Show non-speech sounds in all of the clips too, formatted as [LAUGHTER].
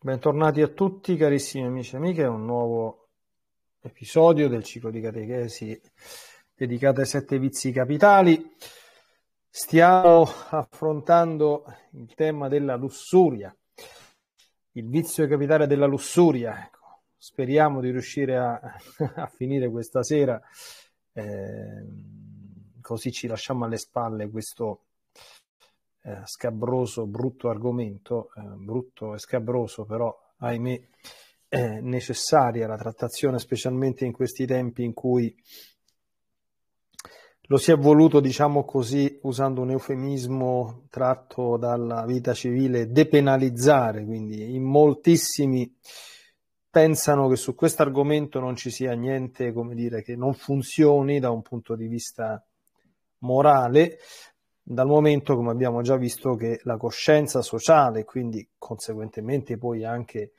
Bentornati a tutti carissimi amici e amiche a un nuovo episodio del ciclo di catechesi dedicato ai sette vizi capitali. Stiamo affrontando il tema della lussuria, il vizio capitale della lussuria. Ecco. Speriamo di riuscire a, [LAUGHS] a finire questa sera, eh, così ci lasciamo alle spalle questo eh, scabroso, brutto argomento, eh, brutto e scabroso, però ahimè eh, necessaria la trattazione, specialmente in questi tempi in cui lo si è voluto, diciamo così, usando un eufemismo tratto dalla vita civile, depenalizzare, quindi in moltissimi pensano che su questo argomento non ci sia niente, come dire, che non funzioni da un punto di vista morale, dal momento, come abbiamo già visto, che la coscienza sociale, quindi conseguentemente poi anche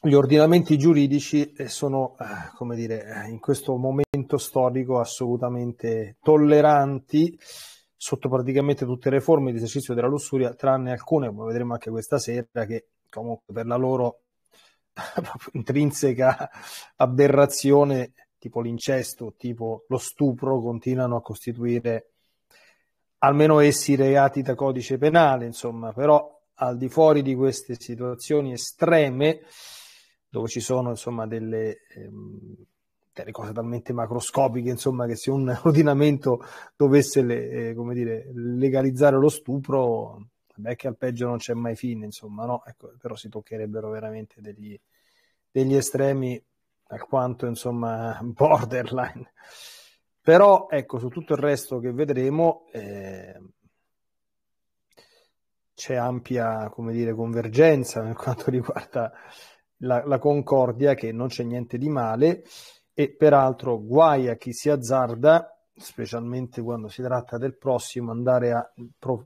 gli ordinamenti giuridici eh, sono, eh, come dire, eh, in questo momento storico assolutamente tolleranti sotto praticamente tutte le forme di esercizio della lussuria, tranne alcune, come vedremo anche questa sera, che comunque per la loro [LAUGHS] intrinseca aberrazione, tipo l'incesto, tipo lo stupro, continuano a costituire almeno essi reati da codice penale, insomma, però al di fuori di queste situazioni estreme, dove ci sono insomma delle, ehm, delle cose talmente macroscopiche, insomma, che se un [LAUGHS] ordinamento dovesse le, eh, come dire, legalizzare lo stupro, beh, che al peggio non c'è mai fine, insomma, no? Ecco, però si toccherebbero veramente degli, degli estremi alquanto, insomma, [LAUGHS] borderline. Però ecco, su tutto il resto che vedremo eh, c'è ampia come dire, convergenza [LAUGHS] per quanto riguarda la, la concordia, che non c'è niente di male e peraltro guai a chi si azzarda specialmente quando si tratta del prossimo, andare a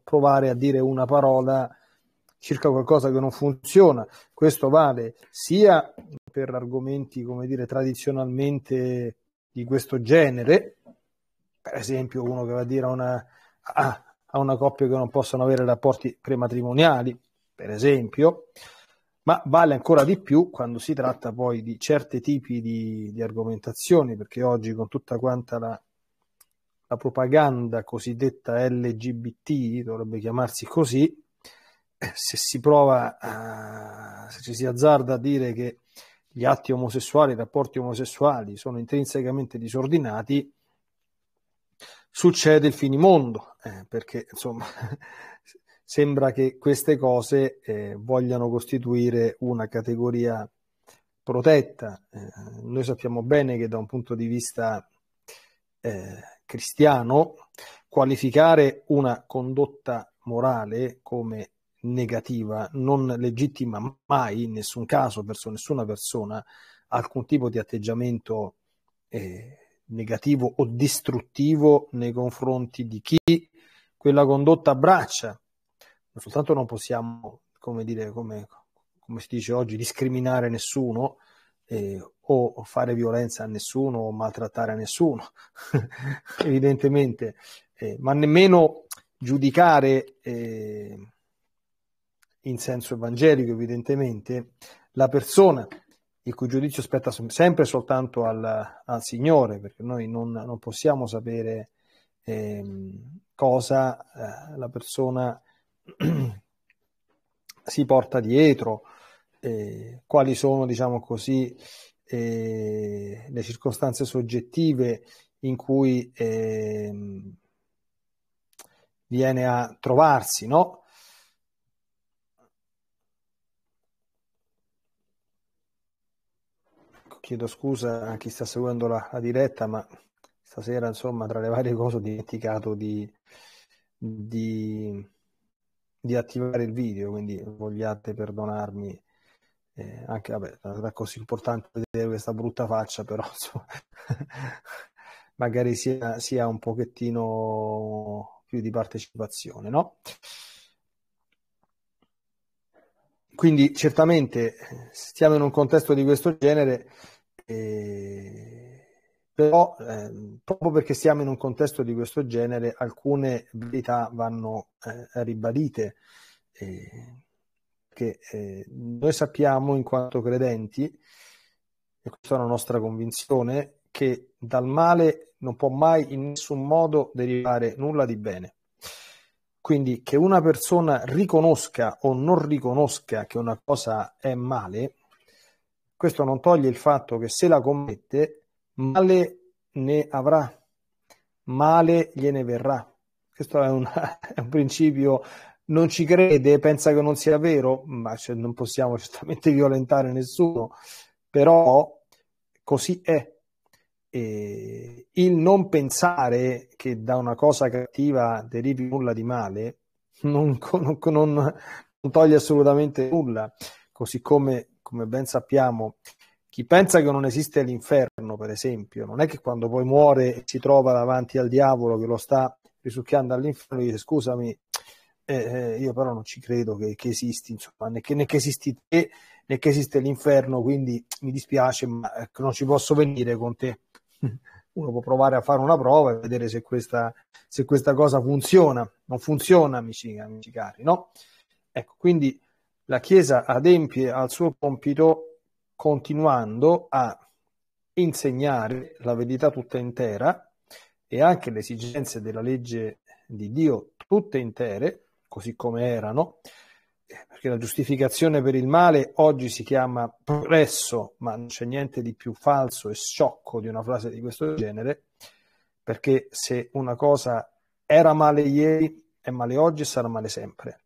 provare a dire una parola circa qualcosa che non funziona. Questo vale sia per argomenti, come dire, tradizionalmente di questo genere, per esempio uno che va a dire a una, a, a una coppia che non possono avere rapporti prematrimoniali, per esempio, ma vale ancora di più quando si tratta poi di certi tipi di, di argomentazioni, perché oggi con tutta quanta la, la, propaganda cosiddetta LGBT, dovrebbe chiamarsi così, eh, se si prova, a, se ci si azzarda a dire che gli atti omosessuali, i rapporti omosessuali sono intrinsecamente disordinati, succede il finimondo, eh, perché insomma [LAUGHS] sembra che queste cose eh, vogliano costituire una categoria protetta. Eh, noi sappiamo bene che da un punto di vista eh, cristiano, qualificare una condotta morale come negativa non legittima mai in nessun caso verso nessuna persona alcun tipo di atteggiamento eh, negativo o distruttivo nei confronti di chi quella condotta abbraccia. Non soltanto non possiamo, come dire, come, come si dice oggi, discriminare nessuno eh, o fare violenza a nessuno o maltrattare a nessuno, [LAUGHS] evidentemente, eh, ma nemmeno giudicare eh, in senso evangelico evidentemente, la persona il cui giudizio spetta sempre soltanto al, al Signore, perché noi non, non possiamo sapere eh, cosa eh, la persona [CLEARS THROAT] si porta dietro, eh, quali sono, diciamo così, le circostanze soggettive in cui ehm, viene a trovarsi, no? chiedo scusa a chi sta seguendo la, la diretta, ma stasera, insomma, tra le varie cose ho dimenticato di, di, di attivare il video, quindi vogliate perdonarmi. Eh, anche vabbè, non è così importante vedere questa brutta faccia, però [LAUGHS] insomma, magari sia, sia, un pochettino più di partecipazione, no? Quindi certamente stiamo in un contesto di questo genere, però eh, proprio perché siamo in un contesto di questo genere alcune verità vanno eh, ribadite che eh, noi sappiamo in quanto credenti e questa è la nostra convinzione che dal male non può mai in nessun modo derivare nulla di bene quindi che una persona riconosca o non riconosca che una cosa è male questo non toglie il fatto che se la commette, male ne avrà, male gliene verrà. Questo è, una, [LAUGHS] è un principio non ci crede, pensa che non sia vero, ma cioè, non possiamo certamente [LAUGHS] violentare nessuno, però così è. E il non pensare che da una cosa cattiva derivi nulla di male non, non, [LAUGHS] non, non toglie assolutamente nulla, così come come ben sappiamo, chi pensa che non esiste l'inferno, per esempio, non è che quando poi muore e si trova davanti al diavolo che lo sta risucchiando all'inferno, e dice scusami, eh, eh, io però non ci credo che, che esisti, insomma, né che, né che, esisti te, né che esiste l'inferno, quindi mi dispiace, ma ecco, non ci posso venire con te. [LAUGHS] Uno può provare a fare una prova e vedere se questa, se questa cosa funziona. Non funziona, amici, amici cari, no? Ecco, quindi la Chiesa adempie al suo compito continuando a insegnare la verità tutta intera e anche le esigenze della legge di Dio tutte intere, così come erano, eh, perché la giustificazione per il male oggi si chiama progresso, ma non c'è niente di più falso e sciocco di una frase di questo genere, perché se una cosa era male ieri, è male oggi e sarà male sempre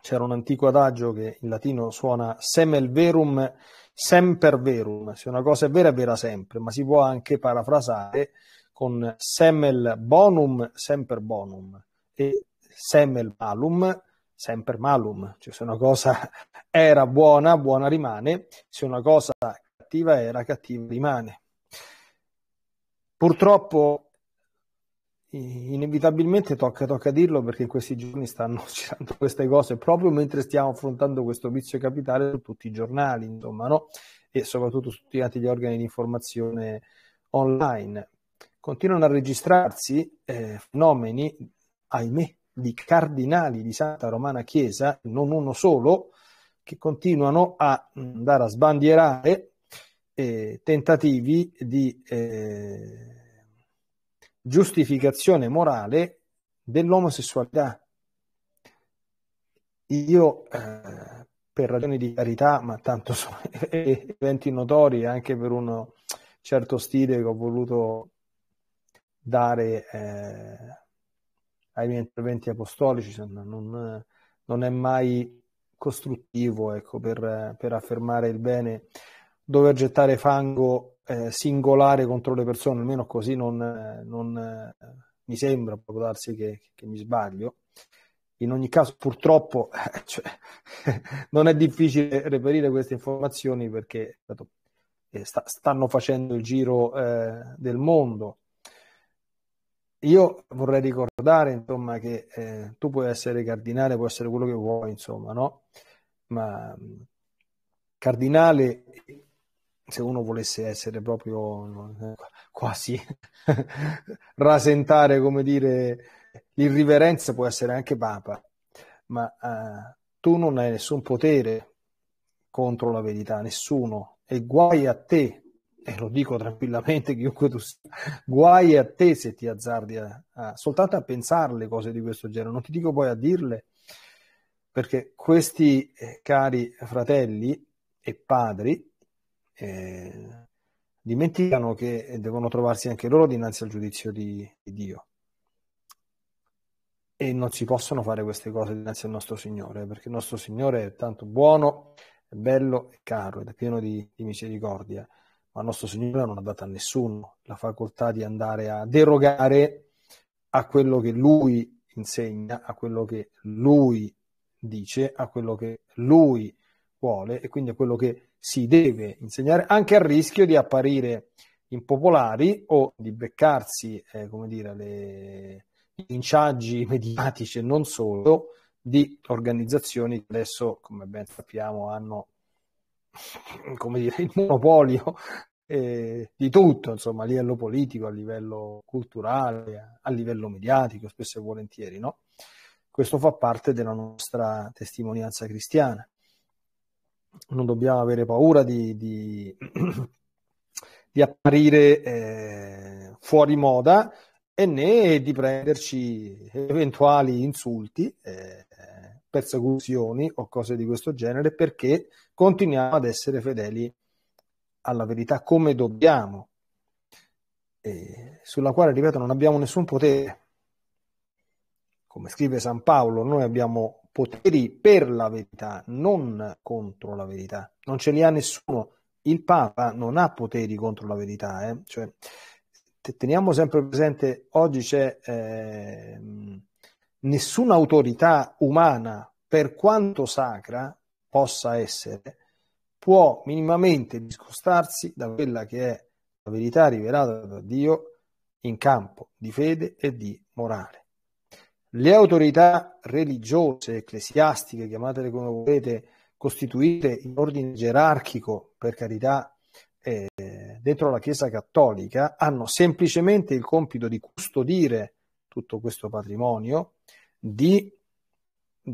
c'era un antico adagio che in latino suona semel verum semper verum, se una cosa è vera è vera sempre, ma si può anche parafrasare con semel bonum semper bonum e semel malum semper malum, cioè se una cosa [LAUGHS] era buona, buona rimane, se una cosa cattiva era, cattiva rimane. Purtroppo inevitabilmente tocca, tocca, dirlo perché in questi giorni stanno [LAUGHS] girando queste cose proprio mentre stiamo affrontando questo vizio capitale su tutti i giornali, insomma, no? e soprattutto su tutti gli organi di informazione online. Continuano a registrarsi eh, fenomeni, ahimè, di cardinali di Santa Romana Chiesa, non uno solo, che continuano a andare a sbandierare eh, tentativi di... Eh, giustificazione morale dell'omosessualità. Io, eh, per ragioni di carità, ma tanto sono [LAUGHS] eventi notori anche per un certo stile che ho voluto dare eh, ai miei interventi apostolici, non, non, è mai costruttivo ecco, per, per affermare il bene dover gettare fango eh, singolare contro le persone, almeno così non, eh, non eh, mi sembra, può darsi che, che, mi sbaglio. In ogni caso, purtroppo, [LAUGHS] cioè, [LAUGHS] non è difficile reperire queste informazioni perché eh, sta, stanno facendo il giro eh, del mondo. Io vorrei ricordare, insomma, che eh, tu puoi essere cardinale, puoi essere quello che vuoi, insomma, no? Ma mh, mm, cardinale se uno volesse essere proprio quasi [LAUGHS] rasentare, come dire, l'irriverenza può essere anche Papa, ma eh, tu non hai nessun potere contro la verità, nessuno, e guai a te, e lo dico tranquillamente [LAUGHS] chiunque tu sia, guai a te se ti azzardi a, a, soltanto a pensarle cose di questo genere, non ti dico poi a dirle, perché questi eh, cari fratelli e padri eh, dimenticano che devono trovarsi anche loro dinanzi al giudizio di, di Dio. E non si possono fare queste cose dinanzi al nostro Signore, perché il nostro Signore è tanto buono, è bello e caro ed è pieno di, di misericordia ma il nostro Signore non ha dato a nessuno la facoltà di andare a derogare a quello che Lui insegna, a quello che Lui dice, a quello che Lui vuole e quindi a quello che si deve insegnare anche al rischio di apparire impopolari o di beccarsi, eh, come dire, le linciaggi [LAUGHS] mediatici e non solo di organizzazioni che adesso, come ben sappiamo, hanno [LAUGHS] come dire, il monopolio eh, di tutto, insomma, a livello politico, a livello culturale, a livello mediatico, spesso e volentieri, no? Questo fa parte della nostra testimonianza cristiana non dobbiamo avere paura di, di, di apparire eh, fuori moda e né di prenderci eventuali insulti, eh, persecuzioni o cose di questo genere perché continuiamo ad essere fedeli alla verità come dobbiamo, eh, sulla quale, ripeto, non abbiamo nessun potere. Come scrive San Paolo, noi abbiamo poteri per la verità, non contro la verità. Non ce li ha nessuno. Il Papa non ha poteri contro la verità. Eh? Cioè, teniamo sempre presente, oggi c'è eh, nessuna autorità umana, per quanto sacra possa essere, può minimamente discostarsi da quella che è la verità rivelata da Dio in campo di fede e di morale le autorità religiose, ecclesiastiche, chiamatele come volete, costituite in ordine gerarchico, per carità, eh, dentro la Chiesa cattolica, hanno semplicemente il compito di custodire tutto questo patrimonio, di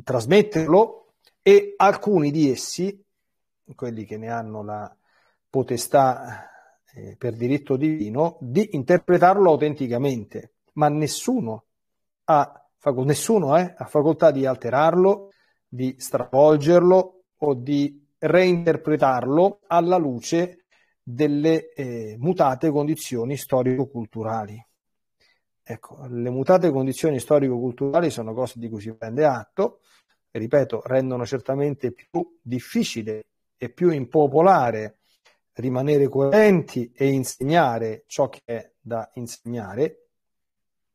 trasmetterlo e alcuni di essi, quelli che ne hanno la potestà eh, per diritto divino, di interpretarlo autenticamente, ma nessuno ha facoltà, nessuno eh, ha facoltà di alterarlo, di stravolgerlo o di reinterpretarlo alla luce delle eh, mutate condizioni storico-culturali. Ecco, le mutate condizioni storico-culturali sono cose di cui si prende atto, ripeto, rendono certamente più difficile e più impopolare rimanere coerenti e insegnare ciò che è da insegnare,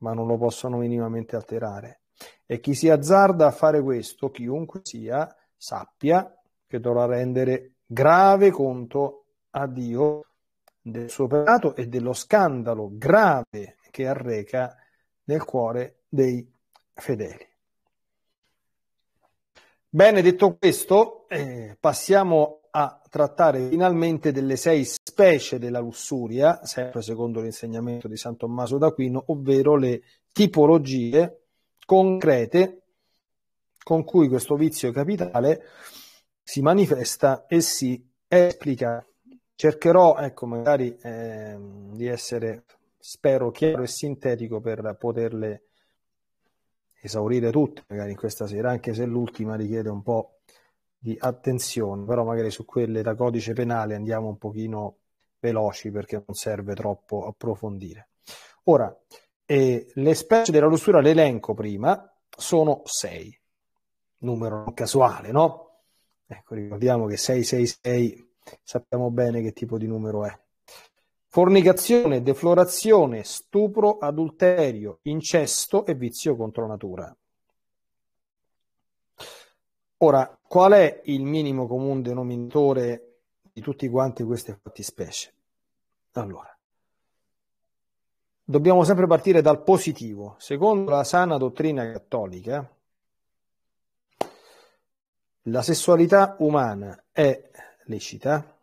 ma non lo possono minimamente alterare. E chi si azzarda a fare questo, chiunque sia, sappia che dovrà rendere grave conto a Dio del suo peccato e dello scandalo grave che arreca nel cuore dei fedeli. Bene, detto questo, eh, passiamo trattare finalmente delle sei specie della lussuria, sempre secondo l'insegnamento di San Tommaso d'Aquino, ovvero le tipologie concrete con cui questo vizio capitale si manifesta e si esplica. Cercherò, ecco, magari eh, di essere, spero, chiaro e sintetico per poterle esaurire tutte, magari in questa sera, anche se l'ultima richiede un po' di attenzione, però magari su quelle da codice penale andiamo un pochino veloci perché non serve troppo approfondire. Ora, eh, le specie della lussura, l'elenco prima, sono 6, numero casuale, no? Ecco, ricordiamo che 666 sappiamo bene che tipo di numero è. Fornicazione, deflorazione, stupro, adulterio, incesto e vizio contro natura. Ora, Qual è il minimo comune denominatore di tutti quanti queste fattispecie? Allora, dobbiamo sempre partire dal positivo. Secondo la sana dottrina cattolica, la sessualità umana è lecita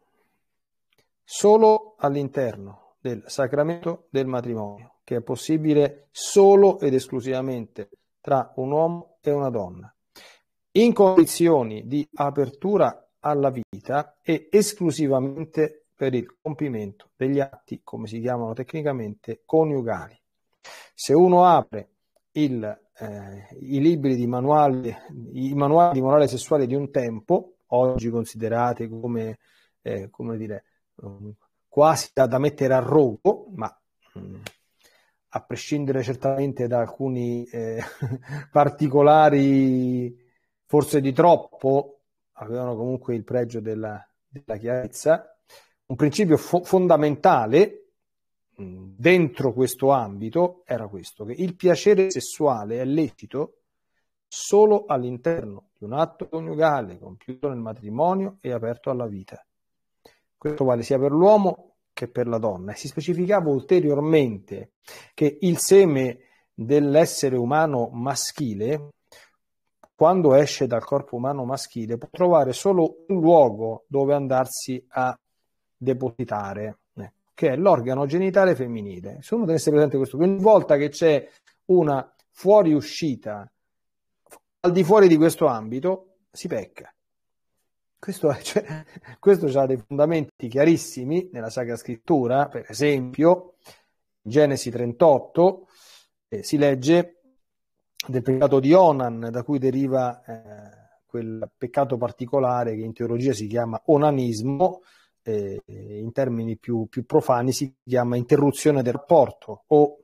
solo all'interno del sacramento del matrimonio, che è possibile solo ed esclusivamente tra un uomo e una donna in condizioni di apertura alla vita e esclusivamente per il compimento degli atti, come si chiamano tecnicamente, coniugali. Se uno apre il, eh, i libri di manuali, i manuali di morale sessuale di un tempo, oggi considerati come, eh, come dire, um, quasi da, da, mettere a rogo, ma mh, mm, a prescindere certamente da alcuni eh, [LAUGHS] particolari forse di troppo, avevano comunque il pregio della, della chiarezza. Un principio fo- fondamentale mm, dentro questo ambito era questo, che il piacere sessuale è lecito solo all'interno di un atto coniugale compiuto nel matrimonio e aperto alla vita. Questo vale sia per l'uomo che per la donna. E si specificava ulteriormente che il seme dell'essere umano maschile quando esce dal corpo umano maschile, può trovare solo un luogo dove andarsi a depositare, ecco, che è l'organo genitale femminile. Se uno tenesse presente questo, ogni volta che c'è una fuoriuscita al di fuori di questo ambito, si pecca. Questo, cioè, [LAUGHS] questo ha dei fondamenti chiarissimi nella Sacra Scrittura, per esempio, in Genesi 38 eh, si legge del peccato di Onan, da cui deriva eh, quel peccato particolare che in teologia si chiama onanismo, eh, in termini più, più, profani si chiama interruzione del rapporto o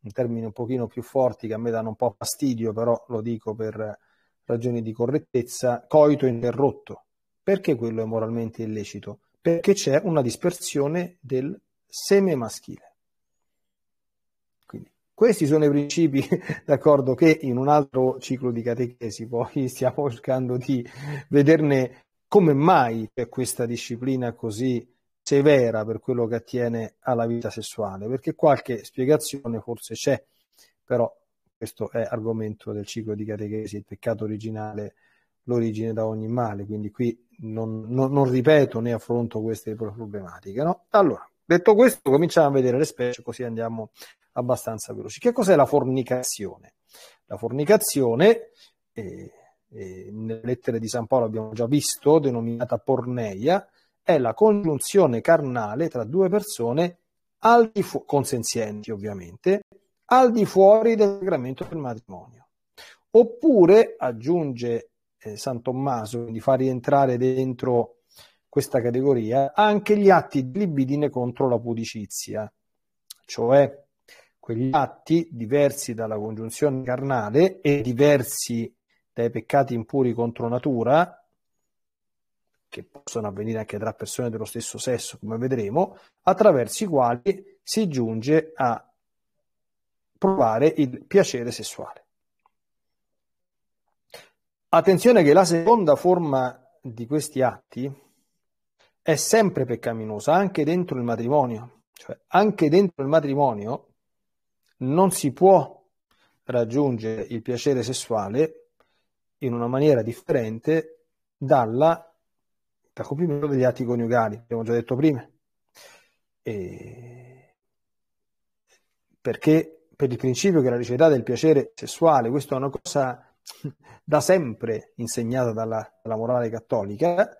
in termini un pochino più forti che a me danno un po' fastidio, però lo dico per ragioni di correttezza, coito interrotto. Perché quello è moralmente illecito? Perché c'è una dispersione del seme maschile. Questi sono i principi [LAUGHS] d'accordo che in un altro ciclo di catechesi poi [LAUGHS] stiamo cercando di vederne come mai c'è questa disciplina così severa per quello che attiene alla vita sessuale, perché qualche spiegazione forse c'è, però questo è argomento del ciclo di catechesi, il peccato originale, l'origine da ogni male, quindi qui non, non, non ripeto né affronto queste problematiche. No? Allora, detto questo, cominciamo a vedere le specie, così andiamo abbastanza veloci. Che cos'è la fornicazione? La fornicazione, eh, eh, nelle lettere di San Paolo abbiamo già visto, denominata porneia, è la congiunzione carnale tra due persone al di fu- consenzienti ovviamente, al di fuori del sacramento del matrimonio. Oppure, aggiunge eh, San Tommaso, quindi fa rientrare dentro questa categoria anche gli atti di libidine contro la pudicizia, cioè quegli atti diversi dalla congiunzione carnale e diversi dai peccati impuri contro natura, che possono avvenire anche tra persone dello stesso sesso, come vedremo, attraverso i quali si giunge a provare il piacere sessuale. Attenzione che la seconda forma di questi atti è sempre peccaminosa anche dentro il matrimonio, cioè anche dentro il matrimonio non si può raggiungere il piacere sessuale in una maniera differente dalla, dal compimento degli atti coniugali, abbiamo già detto prima. E... Perché per il principio che la ricetà del piacere sessuale, questa è una cosa [LAUGHS] da sempre insegnata dalla, dalla morale cattolica,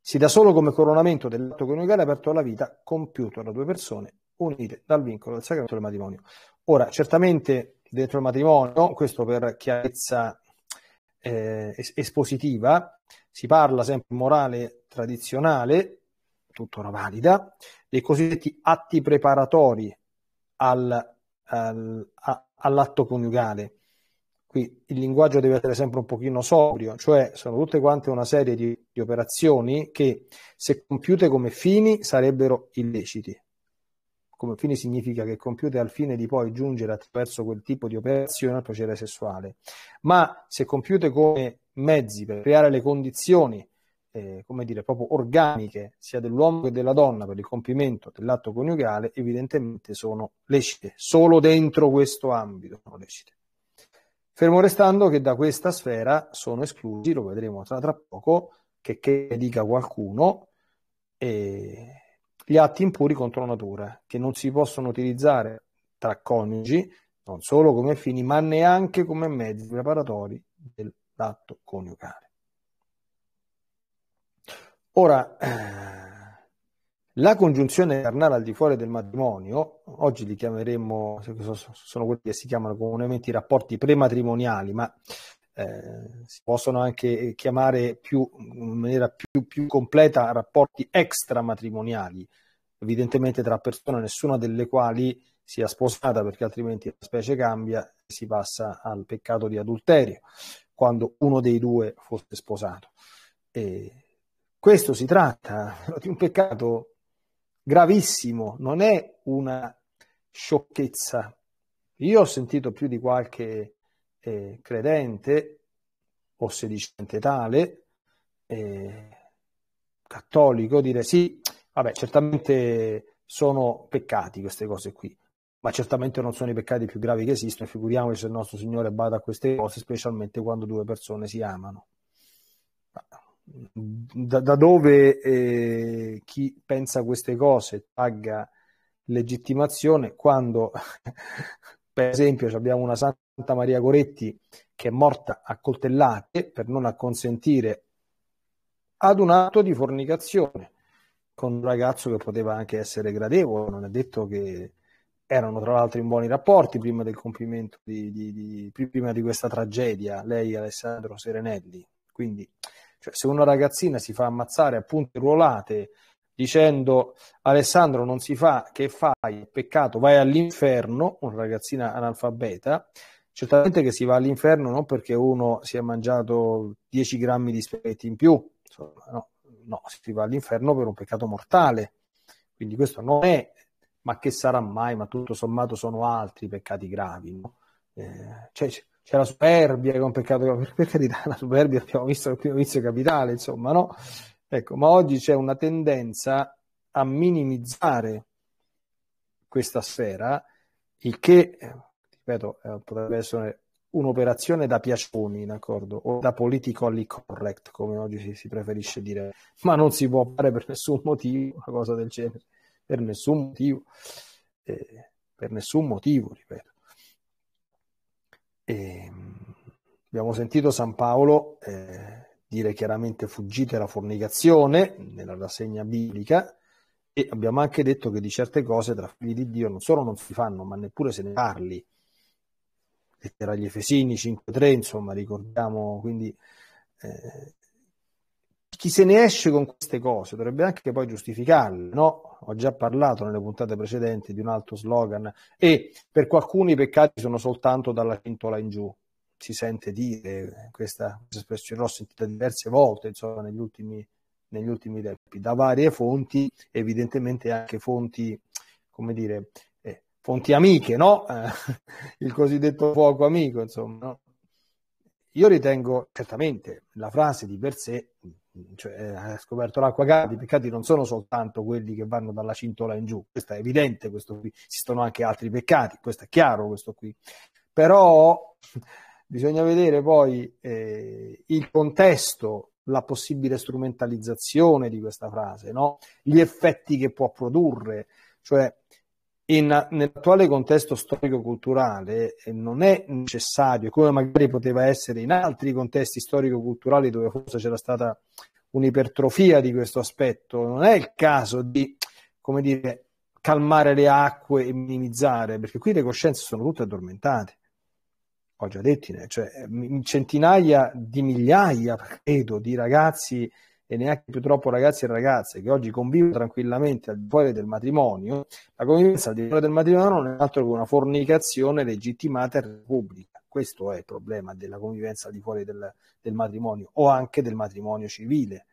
si dà solo come coronamento dell'atto coniugale aperto alla vita compiuto da due persone unite dal vincolo del sacramento del matrimonio. Ora, certamente dentro il matrimonio, questo per chiarezza eh, espositiva, si parla sempre in morale tradizionale, tuttora valida, dei cosiddetti atti preparatori al, al, a, all'atto coniugale. Qui il linguaggio deve essere sempre un pochino sobrio, cioè sono tutte quante una serie di, di operazioni che se compiute come fini sarebbero illeciti, come fine significa che compiute al fine di poi giungere attraverso quel tipo di operazione al piacere sessuale, ma se compiute come mezzi per creare le condizioni, eh, come dire, proprio organiche sia dell'uomo che della donna per il compimento dell'atto coniugale, evidentemente sono lecite, solo dentro questo ambito sono lecite. Fermo restando che da questa sfera sono esclusi, lo vedremo tra, tra poco, che, che dica qualcuno, eh, gli atti impuri contro natura, che non si possono utilizzare tra coniugi, non solo come fini, ma neanche come mezzi preparatori dell'atto coniugale. Ora, eh, la congiunzione carnale al di fuori del matrimonio, oggi li chiameremmo, sono quelli che si chiamano comunemente i rapporti prematrimoniali, ma eh, si possono anche eh, chiamare più, in maniera più, più completa rapporti extramatrimoniali, evidentemente tra persone nessuna delle quali sia sposata perché altrimenti la specie cambia e si passa al peccato di adulterio quando uno dei due fosse sposato. E questo si tratta [LAUGHS] di un peccato gravissimo, non è una sciocchezza. Io ho sentito più di qualche eh, credente o sedicente tale, eh, cattolico, dire sì, vabbè, certamente sono peccati queste cose qui, ma certamente non sono i peccati più gravi che esistono, figuriamoci se il nostro Signore bada a queste cose, specialmente quando due persone si amano. Da, da dove eh, chi pensa queste cose tagga legittimazione quando [LAUGHS] Per esempio abbiamo una Santa Maria Goretti che è morta a coltellate per non acconsentire ad un atto di fornicazione con un ragazzo che poteva anche essere gradevole, non è detto che erano tra l'altro in buoni rapporti prima del compimento di, di, di, prima di questa tragedia, lei e Alessandro Serenelli. Quindi, cioè, se una ragazzina si fa ammazzare a punte ruolate dicendo Alessandro non si fa, che fai? Peccato, vai all'inferno, un ragazzina analfabeta, certamente che si va all'inferno non perché uno si è mangiato 10 grammi di spaghetti in più, insomma, no, no, si va all'inferno per un peccato mortale, quindi questo non è, ma che sarà mai, ma tutto sommato sono altri peccati gravi, no? eh, cioè, c'è la superbia che è un peccato [LAUGHS] per carità la superbia abbiamo visto al primo vizio capitale insomma no Ecco, ma oggi c'è una tendenza a minimizzare questa sfera, il che, ripeto, eh, potrebbe essere un'operazione da piacioni, d'accordo, o da politically correct, come oggi si, si, preferisce dire, ma non si può fare per nessun motivo una cosa del genere, per nessun motivo, eh, per nessun motivo, ripeto. E, ehm, abbiamo sentito San Paolo. Eh, dire chiaramente fuggite la fornicazione nella rassegna biblica e abbiamo anche detto che di certe cose tra figli di Dio non solo non si fanno ma neppure se ne parli lettera agli Efesini 5.3 insomma ricordiamo quindi eh, chi se ne esce con queste cose dovrebbe anche poi giustificarle no? ho già parlato nelle puntate precedenti di un altro slogan e per qualcuno i peccati sono soltanto dalla cintola in giù si sente dire questa, questa espressione, l'ho sentita diverse volte insomma, negli, ultimi, negli ultimi tempi, da varie fonti, evidentemente anche fonti, come dire, eh, fonti amiche, no? Eh, il cosiddetto fuoco amico, insomma. No? Io ritengo certamente la frase di per sé, cioè eh, ha scoperto l'acqua calda, i peccati non sono soltanto quelli che vanno dalla cintola in giù, questo è evidente, questo qui, esistono anche altri peccati, questo è chiaro, questo qui. Però Bisogna vedere poi eh, il contesto, la possibile strumentalizzazione di questa frase, no? gli effetti che può produrre. Cioè, in, nell'attuale contesto storico-culturale eh, non è necessario, come magari poteva essere in altri contesti storico-culturali dove forse c'era stata un'ipertrofia di questo aspetto, non è il caso di, come dire, calmare le acque e minimizzare, perché qui le coscienze sono tutte addormentate ho già detto, cioè, mm, centinaia di migliaia, credo, di ragazzi e neanche più troppo ragazzi e ragazze che oggi convivono tranquillamente al di fuori del matrimonio, la convivenza al di fuori del matrimonio non è altro che una fornicazione legittimata e Repubblica. Questo è il problema della convivenza al di fuori del, del matrimonio o anche del matrimonio civile.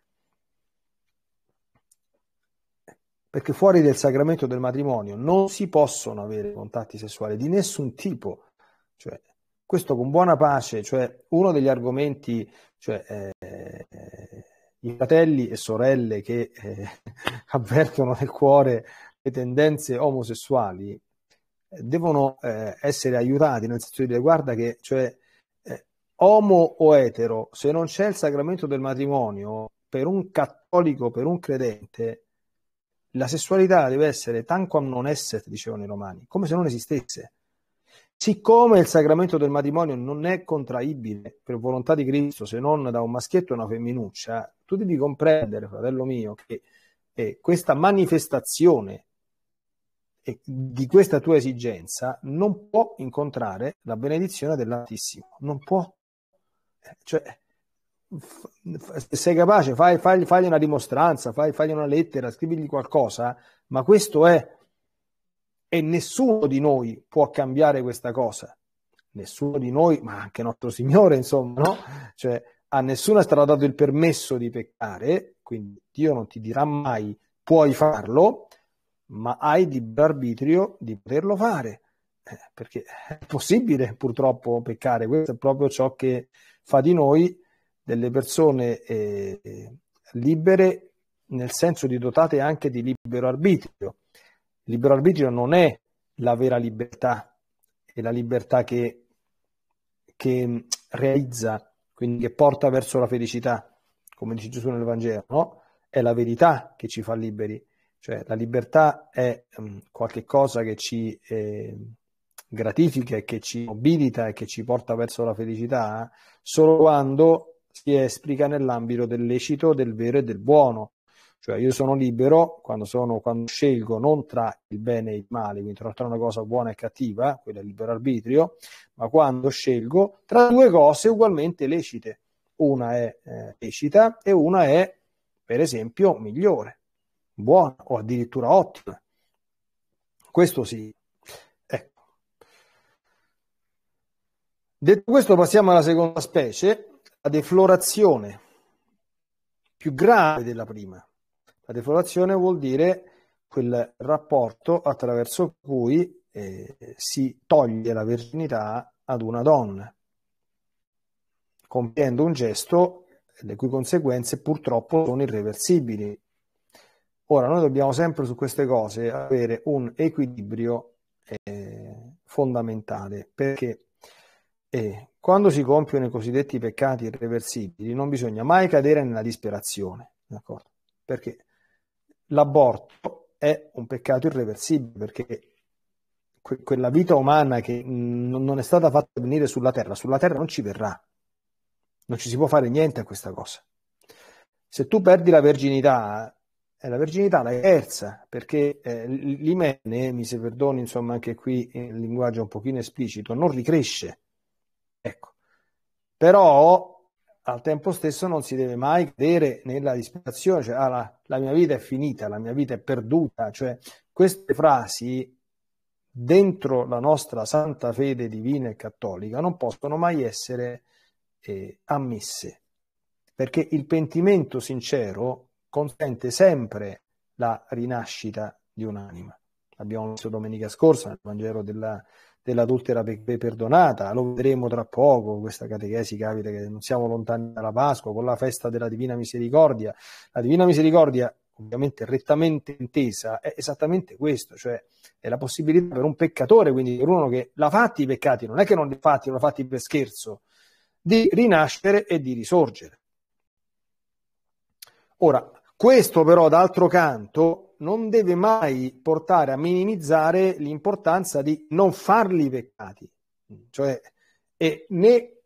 Perché fuori del sacramento del matrimonio non si possono avere contatti sessuali di nessun tipo. Cioè, questo con buona pace, cioè uno degli argomenti, cioè eh, i fratelli e sorelle che eh, [LAUGHS] avvertono nel cuore le tendenze omosessuali eh, devono eh, essere aiutati nel senso di dire guarda che cioè, eh, omo o etero, se non c'è il sacramento del matrimonio, per un cattolico, per un credente, la sessualità deve essere tanto a non esset, dicevano i romani, come se non esistesse. Siccome il sacramento del matrimonio non è contraibile per volontà di Cristo se non da un maschietto e una femminuccia, tu devi comprendere, fratello mio, che eh, questa manifestazione eh, di questa tua esigenza non può incontrare la benedizione dell'Altissimo, non può. Eh, cioè, se sei capace, fai, fagli, fagli una dimostranza, fai, fagli una lettera, scrivigli qualcosa, ma questo è e nessuno di noi può cambiare questa cosa. Nessuno di noi, ma anche nostro Signore, insomma, no? Cioè, a nessuno è stato dato il permesso di peccare, quindi Dio non ti dirà mai puoi farlo, ma hai libero arbitrio di poterlo fare, eh, perché è possibile purtroppo peccare, questo è proprio ciò che fa di noi delle persone eh, libere, nel senso di dotate anche di libero arbitrio. Il libero arbitrio non è la vera libertà, è la libertà che, che mm, realizza, quindi che porta verso la felicità, come dice Gesù nel Vangelo, no? È la verità che ci fa liberi, cioè la libertà è um, mm, qualcosa che ci eh, gratifica e che ci mobilita e che ci porta verso la felicità, eh, solo quando si esplica nell'ambito del lecito, del vero e del buono, cioè io sono libero quando, sono, quando scelgo non tra il bene e il male, quindi tra una cosa buona e cattiva, eh, quello è il libero arbitrio, ma quando scelgo tra due cose ugualmente lecite. Una è eh, lecita e una è, per esempio, migliore, buona o addirittura ottima. Questo sì, Ecco. Detto questo, passiamo alla seconda specie, la deflorazione, più grave della prima. La deflazione vuol dire quel rapporto attraverso cui eh, si toglie la virginità ad una donna, compiendo un gesto le cui conseguenze purtroppo sono irreversibili. Ora, noi dobbiamo sempre su queste cose avere un equilibrio eh, fondamentale, perché eh, quando si compiono i cosiddetti peccati irreversibili non bisogna mai cadere nella disperazione, d'accordo? Perché l'aborto è un peccato irreversibile perché que- quella vita umana che n- non è stata fatta venire sulla terra, sulla terra non ci verrà. Non ci si può fare niente a questa cosa. Se tu perdi la verginità, è eh, la verginità la terza, perché eh, l'imene, mi si perdoni, insomma, anche qui il linguaggio un pochino esplicito, non ricresce. Ecco. Però al tempo stesso non si deve mai cadere nella disperazione, cioè ah, la, la, mia vita è finita, la mia vita è perduta, cioè queste frasi dentro la nostra santa fede divina e cattolica non possono mai essere eh, ammesse, perché il pentimento sincero consente sempre la rinascita di un'anima. L'abbiamo visto domenica scorsa nel Vangelo della, dell'adultera perdonata, lo vedremo tra poco, questa catechesi capita che non siamo lontani dalla Pasqua, con la festa della Divina Misericordia. La Divina Misericordia, ovviamente rettamente intesa, è esattamente questo, cioè è la possibilità per un peccatore, quindi per uno che l'ha fatti i peccati, non è che non li ha fatti, non li ha fatti per scherzo, di rinascere e di risorgere. Ora, questo però, d'altro canto, non deve mai portare a minimizzare l'importanza di non farli peccati, cioè e né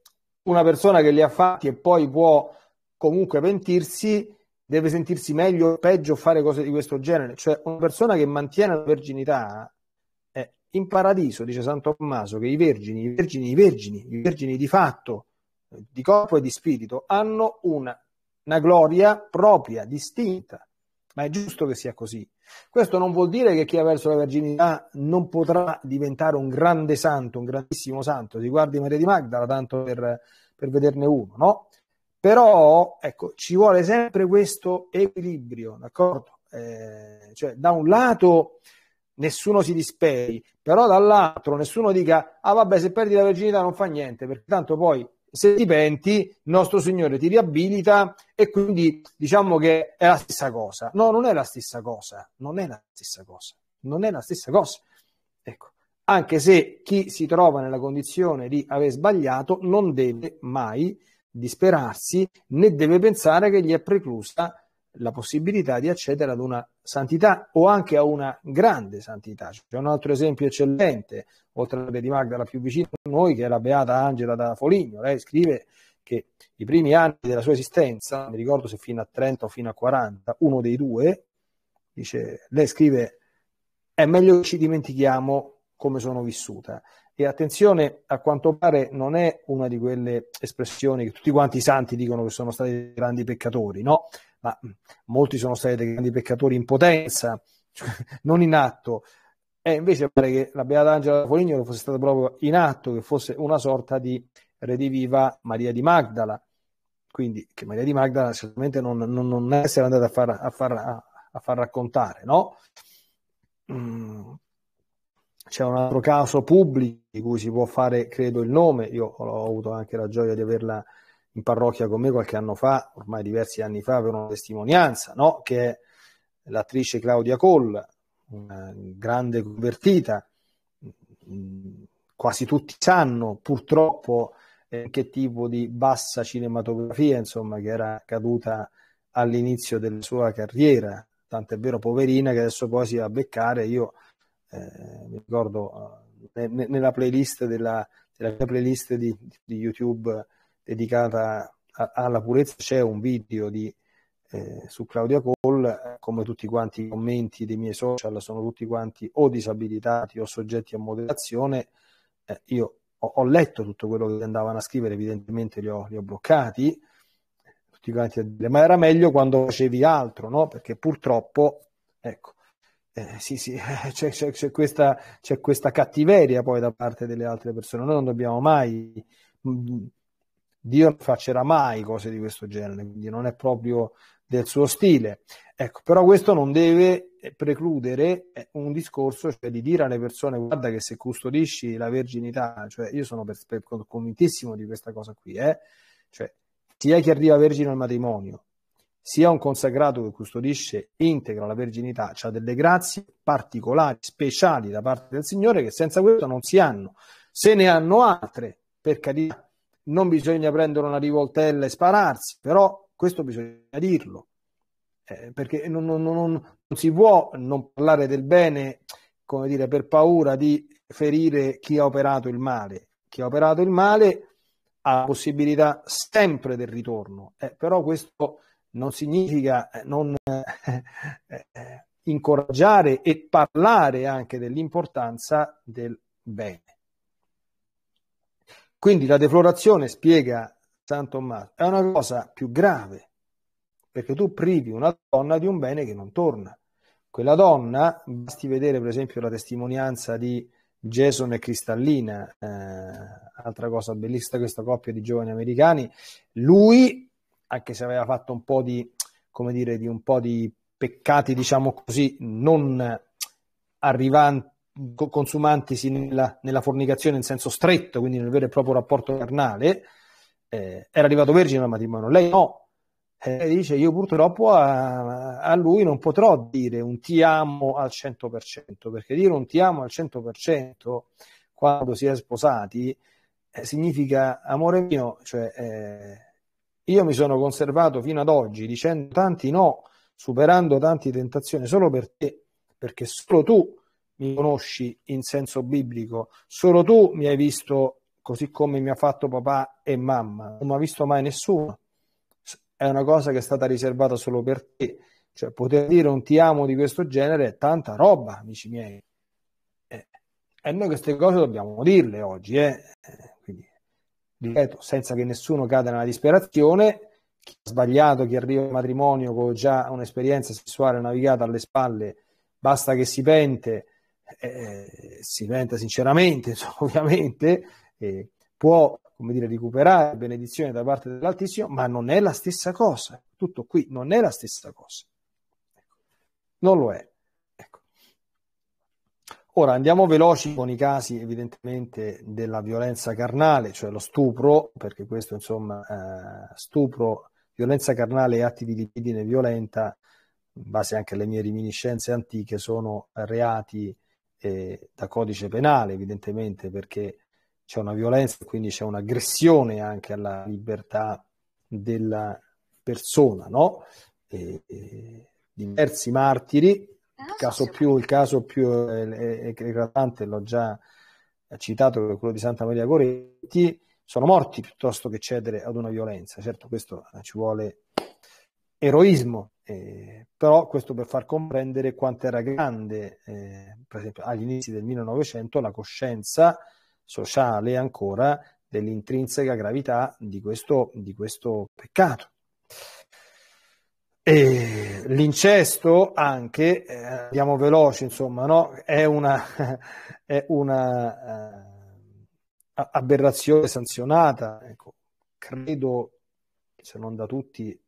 una persona che li ha fatti e poi può comunque pentirsi deve sentirsi meglio o peggio fare cose di questo genere, cioè una persona che mantiene la verginità è eh, in paradiso, dice San Tommaso, che i vergini, i vergini, i vergini, i vergini di fatto, di corpo e di spirito, hanno una, una gloria propria, distinta ma è giusto che sia così. Questo non vuol dire che chi ha perso la verginità non potrà diventare un grande santo, un grandissimo santo. Si guardi Maria di Magdala, tanto per, per vederne uno, no? Però, ecco, ci vuole sempre questo equilibrio, d'accordo? Eh, cioè, da un lato nessuno si disperi, però dall'altro nessuno dica, ah vabbè, se perdi la verginità non fa niente, perché tanto poi se ti penti, il nostro Signore ti riabilita e quindi diciamo che è la stessa cosa. No, non è la stessa cosa, non è la stessa cosa, non è la stessa cosa. Ecco, anche se chi si trova nella condizione di aver sbagliato non deve mai disperarsi né deve pensare che gli è preclusa la possibilità di accedere ad una santità o anche a una grande santità. C'è un altro esempio eccellente, oltre alla di Magdala più vicina a noi, che è la Beata Angela da Foligno. Lei scrive che i primi anni della sua esistenza, non mi ricordo se fino a 30 o fino a 40, uno dei due, dice, lei scrive, è meglio che ci dimentichiamo come sono vissuta. E attenzione, a quanto pare non è una di quelle espressioni che tutti quanti i santi dicono che sono stati grandi peccatori, no? ma mm, molti sono stati dei grandi peccatori in potenza, cioè, [LAUGHS] non in atto. E invece pare che la Beata Angela Folignolo fosse stata proprio in atto, che fosse una sorta di rediviva Maria di Magdala. Quindi che Maria di Magdala sicuramente non, non, non essere andata a far, a far, a far raccontare, no? Mm. C'è un altro caso pubblico di cui si può fare, credo, il nome. Io ho avuto anche la gioia di averla in parrocchia con me qualche anno fa, ormai diversi anni fa, per una testimonianza, no? che è l'attrice Claudia Coll, una grande convertita, quasi tutti sanno purtroppo eh, che tipo di bassa cinematografia, insomma, che era caduta all'inizio della sua carriera, tant'è vero poverina che adesso poi si va a beccare, io eh, mi ricordo eh, nella playlist della, della playlist di, di YouTube dedicata a, alla purezza c'è un video di, eh, su Claudia Call, come tutti quanti i commenti dei miei social sono tutti quanti o disabilitati o soggetti a moderazione, eh, io ho, ho, letto tutto quello che andavano a scrivere, evidentemente li ho, li ho bloccati, tutti quanti a dire, ma era meglio quando facevi altro, no? Perché purtroppo, ecco, eh, sì, sì, [LAUGHS] c'è, c'è, c'è, questa, c'è, questa, cattiveria poi da parte delle altre persone. Noi non dobbiamo mai mm, Dio non faccerà mai cose di questo genere, quindi non è proprio del suo stile. Ecco, però questo non deve eh, precludere eh, un discorso cioè, di dire alle persone guarda che se custodisci la verginità, cioè io sono per, per, convintissimo di questa cosa qui, eh? cioè, sia chi arriva vergine al matrimonio, sia un consacrato che custodisce integra la verginità, ha delle grazie particolari, speciali da parte del Signore che senza questo non si hanno, se ne hanno altre, per carità, non bisogna prendere una rivoltella e spararsi, però questo bisogna dirlo, eh, perché non, non, non, non, si può non parlare del bene, come dire, per paura di ferire chi ha operato il male. Chi ha operato il male ha la possibilità sempre del ritorno, eh, però questo non significa eh, non [LAUGHS] eh, eh, incoraggiare e parlare anche dell'importanza del bene. Quindi la deflorazione, spiega San Tommaso, è una cosa più grave, perché tu privi una donna di un bene che non torna. Quella donna, basti vedere per esempio la testimonianza di Jason e Cristallina, eh, altra cosa bellissima questa coppia di giovani americani, lui, anche se aveva fatto un po' di, come dire, di un po' di peccati, diciamo così, non arrivanti, consumantisi nella, nella, fornicazione in senso stretto, quindi nel vero e proprio rapporto carnale, eh, era arrivato vergine al matrimonio. Lei no, E eh, dice io purtroppo a, a, lui non potrò dire un ti amo al 100%, perché dire un ti amo al 100% quando si è sposati eh, significa amore mio, cioè eh, io mi sono conservato fino ad oggi dicendo tanti no, superando tanti tentazioni solo per te, perché solo tu mi conosci in senso biblico, solo tu mi hai visto così come mi ha fatto papà e mamma, non mi ha visto mai nessuno. È una cosa che è stata riservata solo per te. Cioè, poter dire un ti amo di questo genere è tanta roba, amici miei. Eh, e noi queste cose dobbiamo dirle oggi, eh. Quindi, ripeto, senza che nessuno cada nella disperazione, chi ha sbagliato, chi arriva al matrimonio con già un'esperienza sessuale navigata alle spalle, basta che si pente, eh, si diventa sinceramente, [LAUGHS] insomma, ovviamente, eh, può come dire, recuperare benedizione da parte dell'Altissimo, ma non è la stessa cosa. Tutto qui non è la stessa cosa. Ecco, non lo è. Ecco. Ora andiamo veloci con i casi evidentemente della violenza carnale, cioè lo stupro, perché questo insomma eh, stupro, violenza carnale e atti di libidine violenta, in base anche alle mie reminiscenze antiche, sono reati eh, da codice penale, evidentemente, perché c'è una violenza e quindi c'è un'aggressione anche alla libertà della persona, no? E, e diversi martiri, ah, il caso più, il caso più eclatante l'ho già citato, è quello di Santa Maria Goretti, sono morti piuttosto che cedere ad una violenza. Certo, questo ci vuole eroismo, eh, però questo per far comprendere quanto era grande, eh, per esempio agli inizi del 1900, la coscienza sociale ancora dell'intrinseca gravità di questo, di questo peccato. E l'incesto anche, eh, andiamo veloci, insomma, no? è una, [LAUGHS] è una eh, aberrazione sanzionata, ecco, credo, se non da tutti,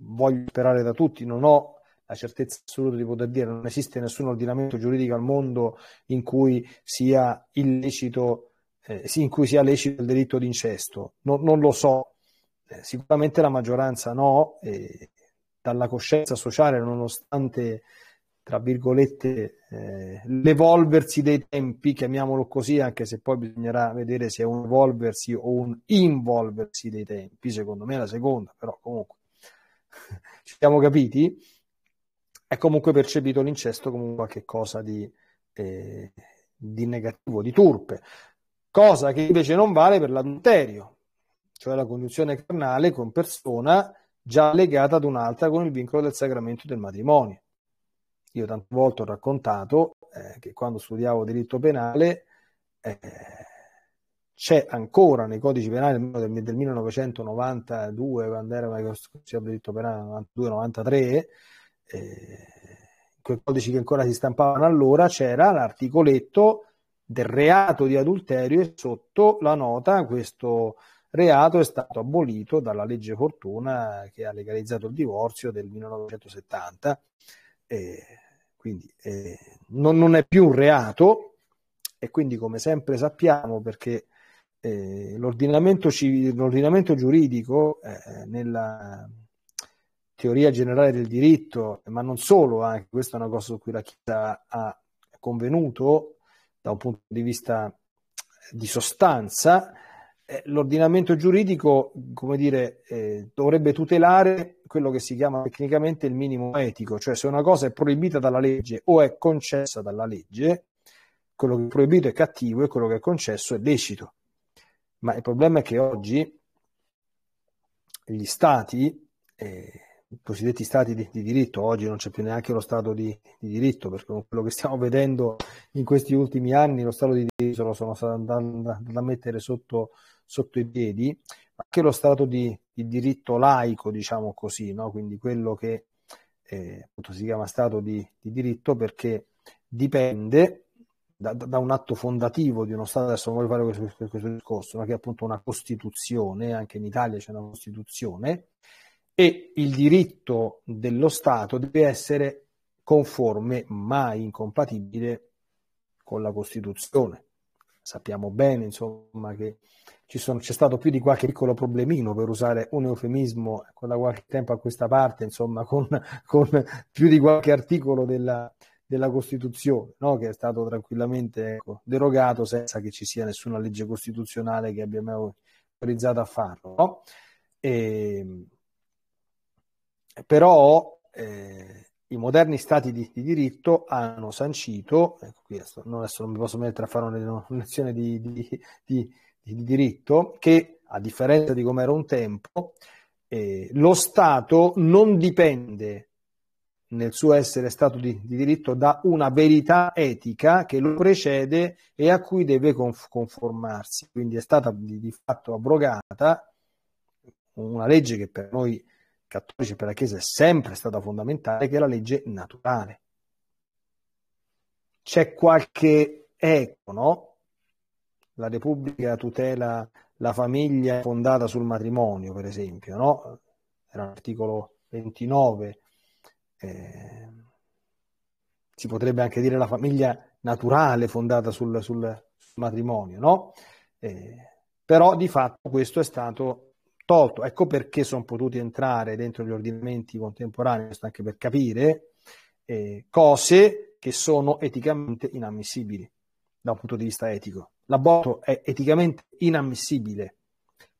voglio sperare da tutti, non ho la certezza assoluta di poter dire, non esiste nessun ordinamento giuridico al mondo in cui sia illecito, eh, in cui sia lecito il delitto di incesto. No, non lo so, eh, sicuramente la maggioranza no, eh, dalla coscienza sociale, nonostante tra virgolette eh, l'evolversi dei tempi, chiamiamolo così, anche se poi bisognerà vedere se è un evolversi o un involversi dei tempi, secondo me è la seconda, però comunque ci siamo capiti, è comunque percepito l'incesto come qualcosa di, eh, di negativo, di turpe, cosa che invece non vale per l'adulterio, cioè la congiunzione carnale con persona già legata ad un'altra con il vincolo del sacramento del matrimonio. Io tante volte ho raccontato eh, che quando studiavo diritto penale eh, c'è ancora nei codici penali del, del 1992, quando era consigliato diritto penale 92-93, eh, quei codici che ancora si stampavano allora, c'era l'articoletto del reato di adulterio e sotto la nota questo reato è stato abolito dalla legge Fortuna che ha legalizzato il divorzio del 1970. Eh, quindi eh, non, non è più un reato e quindi come sempre sappiamo perché eh, l'ordinamento, civile, l'ordinamento giuridico eh, nella teoria generale del diritto, ma non solo, anche eh, questa è una cosa su cui la Chiesa ha convenuto da un punto di vista di sostanza, eh, l'ordinamento giuridico, come dire, eh, dovrebbe tutelare quello che si chiama tecnicamente il minimo etico, cioè se una cosa è proibita dalla legge o è concessa dalla legge, quello che è proibito è cattivo e quello che è concesso è lecito ma il problema è che oggi gli stati, eh, i cosiddetti stati di, di, diritto, oggi non c'è più neanche lo stato di, di, diritto, perché con quello che stiamo [LAUGHS] vedendo in questi ultimi anni, lo stato di diritto lo sono andando a mettere sotto, sotto, i piedi, anche lo stato di, di diritto laico, diciamo così, no? quindi quello che eh, appunto si chiama stato di diritto perché dipende da, da, un atto fondativo di uno Stato, adesso non voglio fare questo, questo discorso, ma che è appunto una Costituzione, anche in Italia c'è una Costituzione, e il diritto dello Stato deve essere conforme, mai incompatibile con la Costituzione. Sappiamo bene, insomma, che sono, c'è stato più di qualche piccolo problemino, per usare un eufemismo, da qualche tempo a questa parte, insomma, con, con più di qualche articolo della, Costituzione della Costituzione, no? che è stato tranquillamente ecco, derogato senza che ci sia nessuna legge costituzionale che abbia mai autorizzato a farlo. No? E, ehm, però eh, i moderni stati di, di diritto hanno sancito, ecco qui adesso, non, adesso non mi posso mettere a fare una lezione di, di, di, diritto, che a differenza di come era un tempo, eh, lo Stato non dipende nel suo essere stato di, di, diritto da una verità etica che lo precede e a cui deve conformarsi. Quindi è stata di, di fatto abrogata una legge che per noi cattolici e per la Chiesa è sempre stata fondamentale, che è la legge naturale. C'è qualche eco, no? La Repubblica tutela la famiglia fondata sul matrimonio, per esempio, no? Era l'articolo 29 eh, si potrebbe anche dire la famiglia naturale fondata sul, sul matrimonio, no? Eh, però di fatto questo è stato tolto. Ecco perché sono potuti entrare dentro gli ordinamenti contemporanei, questo anche per capire eh, cose che sono eticamente inammissibili da un punto di vista etico. L'aborto è eticamente inammissibile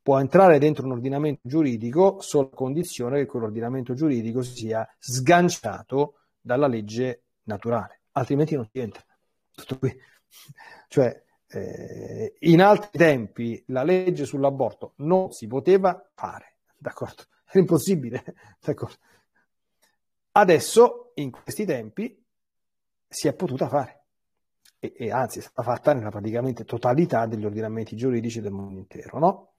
può entrare dentro un ordinamento giuridico solo a condizione che quell'ordinamento giuridico sia sganciato dalla legge naturale, altrimenti non si entra. Tutto qui. Cioè, eh, in altri tempi la legge sull'aborto non si poteva fare, d'accordo? Era impossibile, [LAUGHS] d'accordo? Adesso, in questi tempi, si è potuta fare. E, e anzi, è stata fatta nella praticamente totalità degli ordinamenti giuridici del mondo intero, no?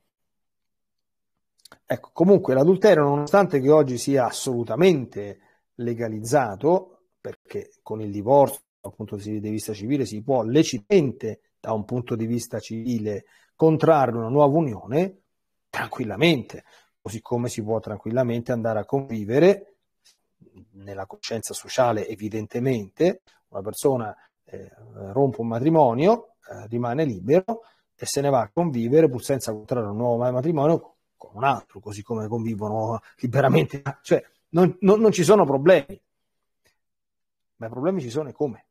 Ecco, comunque l'adulterio, nonostante che oggi sia assolutamente legalizzato, perché con il divorzio, dal punto di vista civile, si può lecitamente, da un punto di vista civile, contrarre una nuova unione tranquillamente, così come si può tranquillamente andare a convivere nella coscienza sociale, evidentemente, una persona eh, rompe un matrimonio, eh, rimane libero e se ne va a convivere pur senza contrarre un nuovo matrimonio con un altro, così come convivono liberamente. Cioè, non, non, non ci sono problemi. Ma i problemi ci sono e come?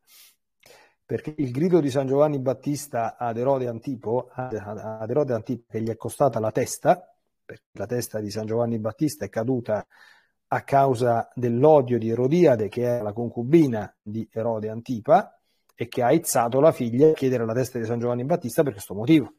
perché il grido di San Giovanni Battista ad Erode Antipo, ad Erode Antipo che gli è costata la testa, perché la testa di San Giovanni Battista è caduta a causa dell'odio di Erodiade, che è la concubina di Erode Antipa, e che ha aizzato la figlia a chiedere la testa di San Giovanni Battista per questo motivo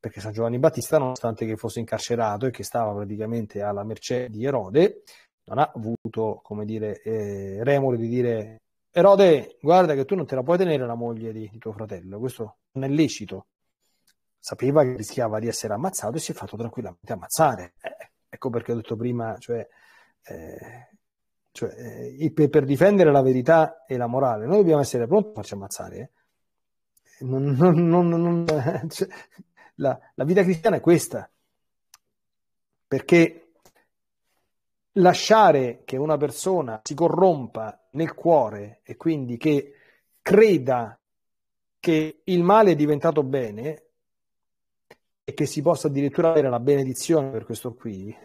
perché San Giovanni Battista, nonostante che fosse incarcerato e che stava praticamente alla mercé di Erode, non ha avuto, come dire, eh, remore di dire Erode, guarda che tu non te la puoi tenere la moglie di, di tuo fratello, questo non è lecito. Sapeva che rischiava di essere ammazzato e si è fatto tranquillamente ammazzare. Eh, ecco perché ho detto prima, cioè, eh, cioè eh, per, per, difendere la verità e la morale, noi dobbiamo essere pronti a farci ammazzare. Eh? Non, non, non, [LAUGHS] cioè, la, la vita cristiana è questa, perché lasciare che una persona si corrompa nel cuore e quindi che creda che il male è diventato bene e che si possa addirittura avere la benedizione per questo qui,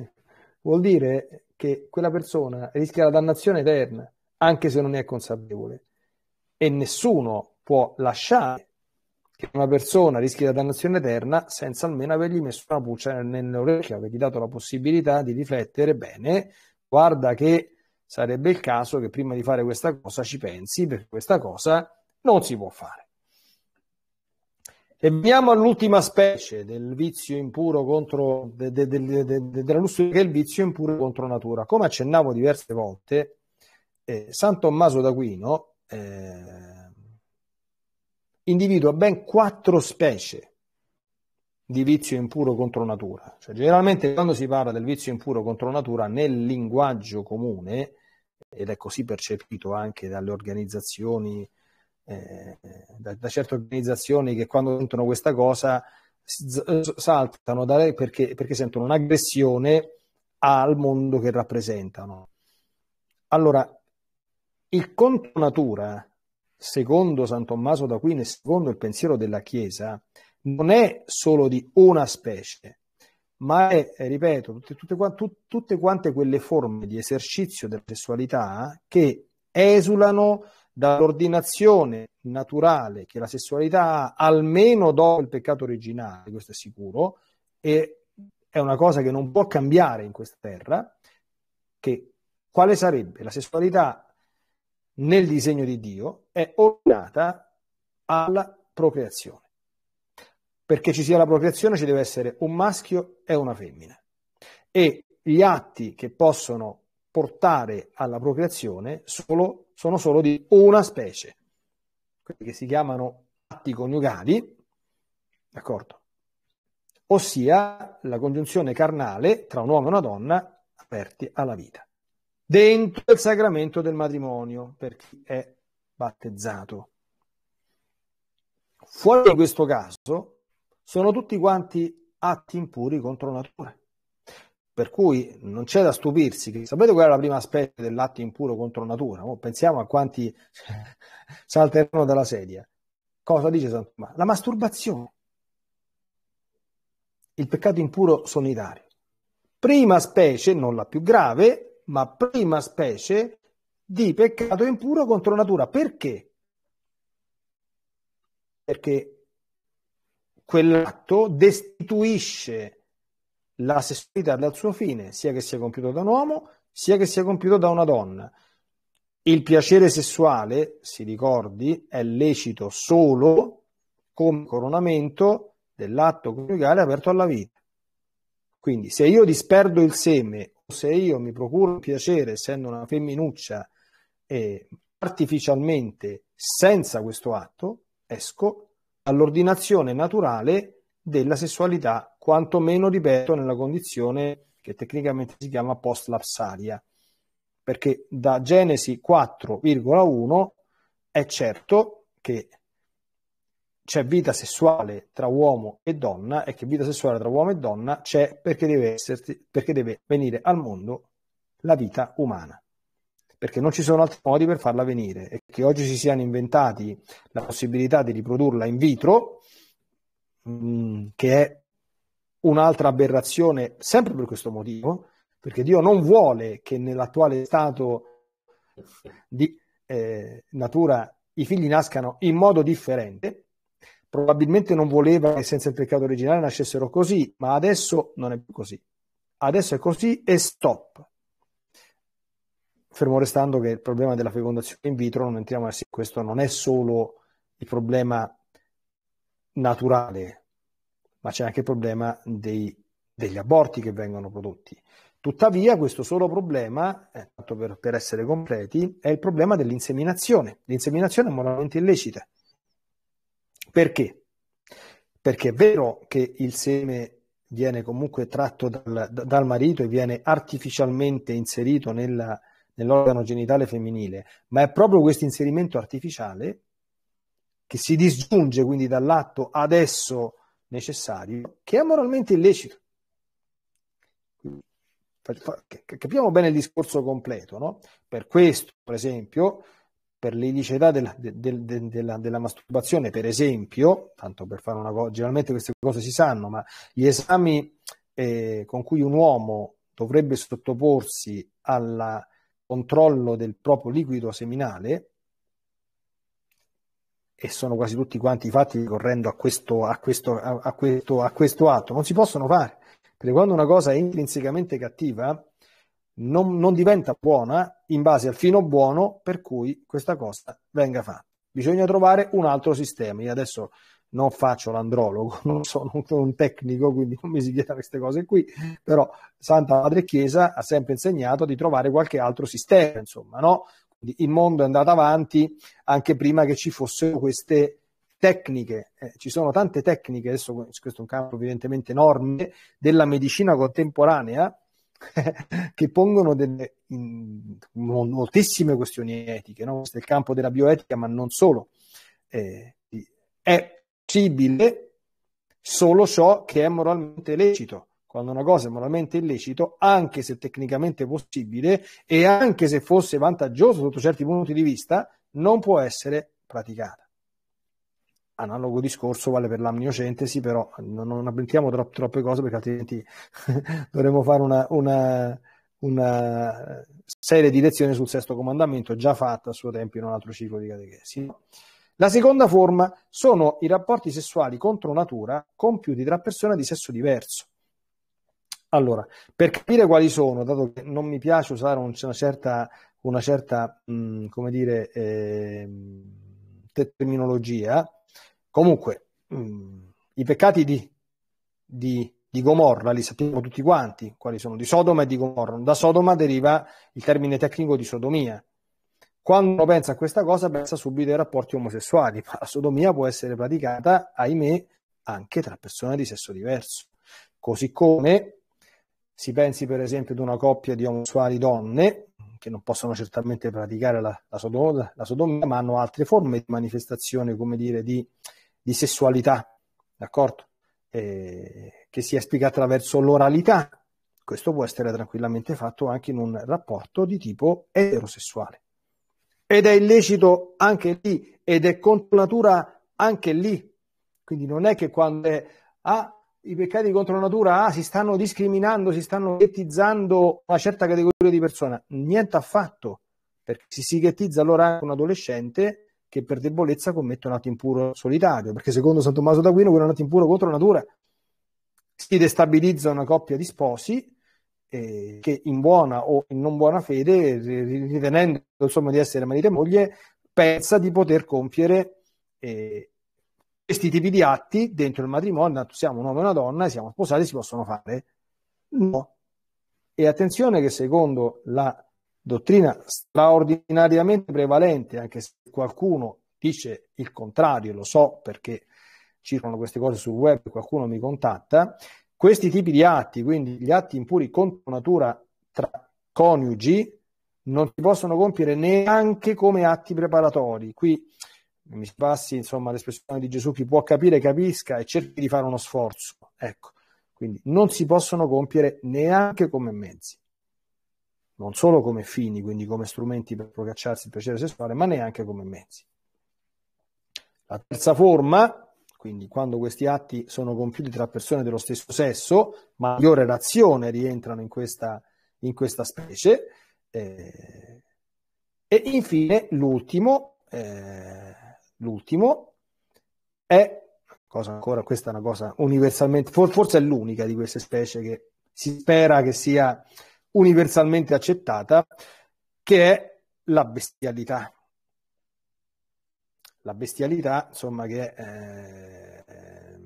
vuol dire che quella persona rischia la dannazione eterna, anche se non ne è consapevole. E nessuno può lasciare una persona rischi la dannazione eterna senza almeno avergli messo una buccia nell'orecchio, avergli dato la possibilità di riflettere bene, guarda che sarebbe il caso che prima di fare questa cosa ci pensi, perché questa cosa non si può fare. E veniamo all'ultima specie del vizio impuro contro, de, de, de, della lussuria che è il vizio impuro contro natura. Come accennavo diverse volte, eh, San Tommaso d'Aquino, eh, individua ben quattro specie di vizio impuro contro natura. Cioè, generalmente quando si parla del vizio impuro contro natura nel linguaggio comune, ed è così percepito anche dalle organizzazioni, eh, da, da, certe organizzazioni che quando sentono questa cosa saltano da lei perché, perché sentono un'aggressione al mondo che rappresentano. Allora, il contro natura secondo San Tommaso d'Aquino e secondo il pensiero della Chiesa, non è solo di una specie, ma è, ripeto, tutte, tutte, tutte quante quelle forme di esercizio della sessualità che esulano dall'ordinazione naturale che la sessualità ha almeno dopo il peccato originale, questo è sicuro, e è una cosa che non può cambiare in questa terra, che quale sarebbe la sessualità nel disegno di Dio è ordinata alla procreazione. Perché ci sia la procreazione ci deve essere un maschio e una femmina. E gli atti che possono portare alla procreazione solo, sono solo di una specie, quelli che si chiamano atti coniugali, d'accordo? Ossia la congiunzione carnale tra un uomo e una donna aperti alla vita dentro il sacramento del matrimonio per chi è battezzato. Fuori da questo caso sono tutti quanti atti impuri contro natura. Per cui non c'è da stupirsi. Che, sapete qual è la prima specie dell'atto impuro contro natura? Oh, pensiamo a quanti [LAUGHS] salteranno dalla sedia. Cosa dice San Tommaso? La masturbazione. Il peccato impuro solitario. Prima specie, non la più grave, ma prima specie di peccato impuro contro natura. Perché? Perché quell'atto destituisce la sessualità dal suo fine, sia che sia compiuto da un uomo, sia che sia compiuto da una donna. Il piacere sessuale, si ricordi, è lecito solo come coronamento dell'atto coniugale aperto alla vita. Quindi se io disperdo il seme se io mi procuro piacere essendo una femminuccia eh, artificialmente senza questo atto, esco all'ordinazione naturale della sessualità, quantomeno, ripeto, nella condizione che tecnicamente si chiama post-lapsaria, perché da Genesi 4,1 è certo che c'è vita sessuale tra uomo e donna e che vita sessuale tra uomo e donna c'è perché deve, esserti, perché deve venire al mondo la vita umana perché non ci sono altri modi per farla venire e che oggi si siano inventati la possibilità di riprodurla in vitro, mm, che è un'altra aberrazione sempre per questo motivo, perché Dio non vuole che nell'attuale stato di eh, natura i figli nascano in modo differente probabilmente non voleva che senza il peccato originale nascessero così, ma adesso non è più così. Adesso è così e stop. Fermo restando che il problema della fecondazione in vitro, non entriamo in questo non è solo il problema naturale, ma c'è anche il problema dei, degli aborti che vengono prodotti. Tuttavia, questo solo problema, eh, tanto per, per essere completi, è il problema dell'inseminazione. L'inseminazione è moralmente illecita. Perché? Perché è vero che il seme viene comunque tratto dal, dal marito e viene artificialmente inserito nella, nell'organo genitale femminile, ma è proprio questo inserimento artificiale che si disgiunge quindi dall'atto adesso necessario, che è moralmente illecito. Capiamo bene il discorso completo, no? Per questo, per esempio, per l'illiceità del, del, del, della, della, masturbazione, per esempio, tanto per fare una cosa, generalmente queste cose si sanno, ma gli esami eh, con cui un uomo dovrebbe sottoporsi al controllo del proprio liquido seminale, e sono quasi tutti quanti fatti correndo a questo, a questo, a, a questo, a questo atto, non si possono fare, perché quando una cosa è intrinsecamente cattiva, non, non diventa buona in base al fino buono per cui questa cosa venga fatta. Bisogna trovare un altro sistema. Io adesso non faccio l'andrologo, [LAUGHS] non sono un tecnico, quindi non mi si chieda queste cose qui, però Santa Madre Chiesa ha sempre insegnato di trovare qualche altro sistema, insomma, no? Quindi il mondo è andato avanti anche prima che ci fossero queste tecniche, eh, ci sono tante tecniche, adesso questo è un campo evidentemente enorme, della medicina contemporanea, [LAUGHS] che pongono delle in, moltissime questioni etiche, no? questo è il campo della bioetica, ma non solo. Eh, è possibile solo ciò che è moralmente lecito. Quando una cosa è moralmente illecito, anche se tecnicamente possibile e anche se fosse vantaggioso sotto certi punti di vista, non può essere praticata. Analogo discorso vale per l'amniocentesi, però non, non avventiamo tro- troppe cose perché altrimenti [LAUGHS] dovremmo fare una, una, una, serie di lezioni sul sesto comandamento già fatta a suo tempo in un altro ciclo di catechesi. La seconda forma sono i rapporti sessuali contro natura compiuti tra persone di sesso diverso. Allora, per capire quali sono, dato che non mi piace usare una certa, una certa mh, mm, come dire, eh, terminologia, Comunque, mh, mm, i peccati di, di, di, Gomorra li sappiamo tutti quanti, quali sono di Sodoma e di Gomorra. Da Sodoma deriva il termine tecnico di sodomia. Quando pensa a questa cosa, pensa subito ai rapporti omosessuali, ma la sodomia può essere praticata, ahimè, anche tra persone di sesso diverso. Così come si pensi per esempio ad una coppia di omosessuali donne che non possono certamente praticare la, la, sodoma, la sodomia, ma hanno altre forme di manifestazione, come dire, di di sessualità, d'accordo? Eh, che si esplica attraverso l'oralità. Questo può essere tranquillamente fatto anche in un rapporto di tipo eterosessuale. Ed è illecito anche lì, ed è contro natura anche lì. Quindi non è che quando è, ah, i peccati contro natura ah, si stanno discriminando, si stanno ghettizzando una certa categoria di persona. Niente affatto, perché si si ghettizza allora anche un adolescente che per debolezza commette un atto impuro solitario, perché secondo San Tommaso d'Aquino quello è un atto impuro contro natura. Si destabilizza una coppia di sposi eh, che in buona o in non buona fede, ritenendo insomma, di essere marito e moglie, pensa di poter compiere eh, questi tipi di atti dentro il matrimonio, siamo un uomo e una donna, siamo sposati, si possono fare. No. E attenzione che secondo la dottrina straordinariamente prevalente, anche se qualcuno dice il contrario, lo so perché circolano queste cose sul web, qualcuno mi contatta, questi tipi di atti, quindi gli atti impuri contro natura tra coniugi, non si possono compiere neanche come atti preparatori. Qui mi passi insomma l'espressione di Gesù, chi può capire capisca e cerchi di fare uno sforzo. Ecco, quindi non si possono compiere neanche come mezzi non solo come fini, quindi come strumenti per procacciarsi il piacere sessuale, ma neanche come mezzi. La terza forma, quindi quando questi atti sono compiuti tra persone dello stesso sesso, maggiore razione rientrano in questa, in questa specie. Eh, e infine l'ultimo, eh, l'ultimo è cosa ancora, questa è una cosa universalmente, forse è l'unica di queste specie che si spera che sia universalmente accettata, che è la bestialità. La bestialità, insomma, che è eh,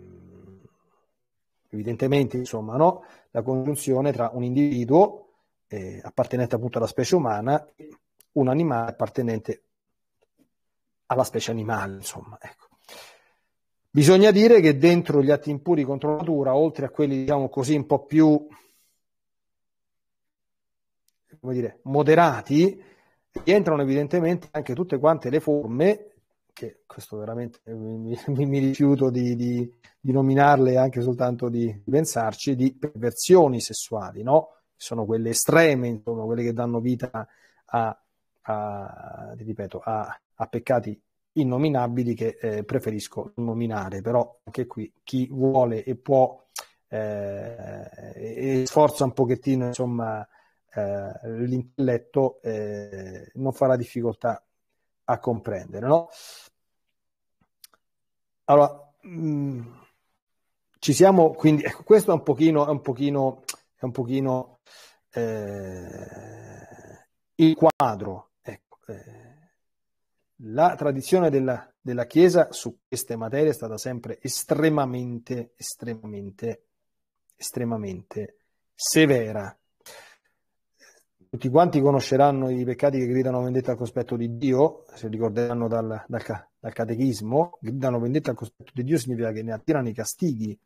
evidentemente insomma, no? la congiunzione tra un individuo eh, appartenente appunto alla specie umana e un animale appartenente alla specie animale, insomma. Ecco. Bisogna dire che dentro gli atti impuri contro natura, oltre a quelli diciamo così un po' più come dire, moderati, rientrano evidentemente anche tutte quante le forme, che questo veramente mi, [LAUGHS] mi, mi rifiuto di, di, di, nominarle anche soltanto di pensarci, di perversioni sessuali, no? Sono quelle estreme, insomma, quelle che danno vita a, a, ripeto, a, a peccati innominabili che eh, preferisco nominare, però anche qui chi vuole e può eh, e sforza un pochettino insomma eh, l'intelletto eh, non farà difficoltà a comprendere. No? Allora, mh, mm, ci siamo, quindi ecco, questo è un pochino, è un pochino, è un pochino eh, il quadro. Ecco, eh. la tradizione della, della Chiesa su queste materie è stata sempre estremamente, estremamente, estremamente severa tutti quanti conosceranno i peccati che gridano vendetta al cospetto di Dio, se ricorderanno dal, dal, dal catechismo, gridano vendetta al cospetto di Dio significa che ne attirano i castighi.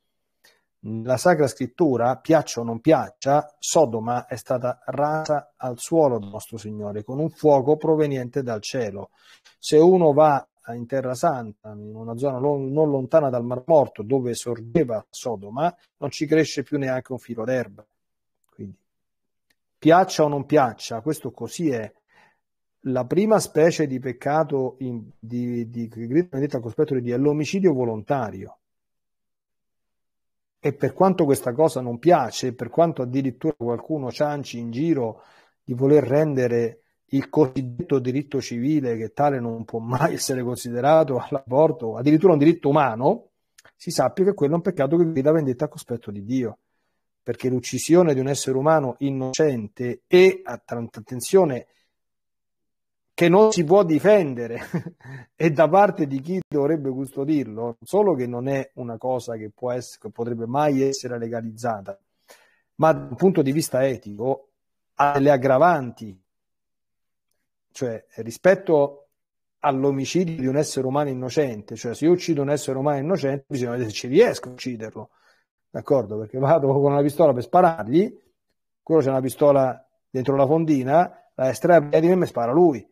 La Sacra Scrittura, piaccia o non piaccia, Sodoma è stata rasa al suolo del nostro Signore con un fuoco proveniente dal cielo. Se uno va in Terra Santa, in una zona non, non lontana dal Mar Morto, dove sorgeva Sodoma, non ci cresce più neanche un filo d'erba piaccia o non piaccia, questo così è. La prima specie di peccato in, di, di, che grida vendetta al cospetto di Dio è l'omicidio volontario. E per quanto questa cosa non piace, per quanto addirittura qualcuno cianci in giro di voler rendere il cosiddetto diritto civile, che tale non può mai essere considerato all'aborto, addirittura un diritto umano, si sappia che quello è un peccato che grida vendetta al cospetto di Dio perché l'uccisione di un essere umano innocente e, attenzione, che non si può difendere [LAUGHS] e da parte di chi dovrebbe custodirlo, non solo che non è una cosa che, può essere, che potrebbe mai essere legalizzata, ma dal punto di vista etico ha delle aggravanti, cioè rispetto all'omicidio di un essere umano innocente, cioè se io uccido un essere umano innocente bisogna vedere se ci riesco a ucciderlo d'accordo? Perché vado con una pistola per sparargli, quello c'è una pistola dentro la fondina, la estrae di me e spara lui,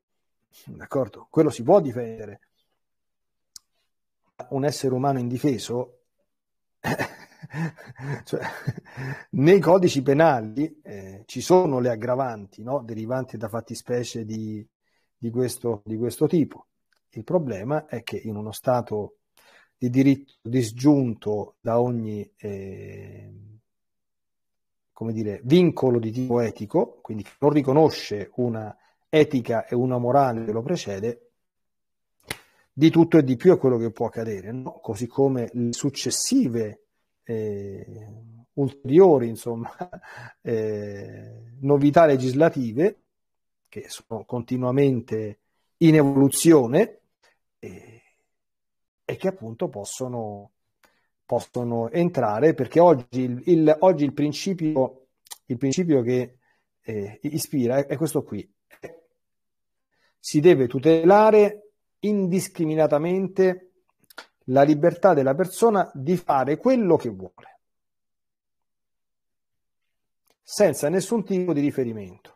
d'accordo? Quello si può difendere. Un essere umano indifeso, [LAUGHS] cioè, nei codici penali eh, ci sono le aggravanti no? derivanti da fattispecie di, di, questo, di questo tipo. Il problema è che in uno Stato di diritto disgiunto da ogni eh, come dire, vincolo di tipo etico, quindi che non riconosce una etica e una morale che lo precede, di tutto e di più è quello che può accadere, no? così come le successive eh, ulteriori insomma, [LAUGHS] eh, novità legislative che sono continuamente in evoluzione. Eh, e che appunto possono, possono entrare perché oggi il, il, oggi il principio, il principio che eh, ispira è, è questo qui. Si deve tutelare indiscriminatamente la libertà della persona di fare quello che vuole, senza nessun tipo di riferimento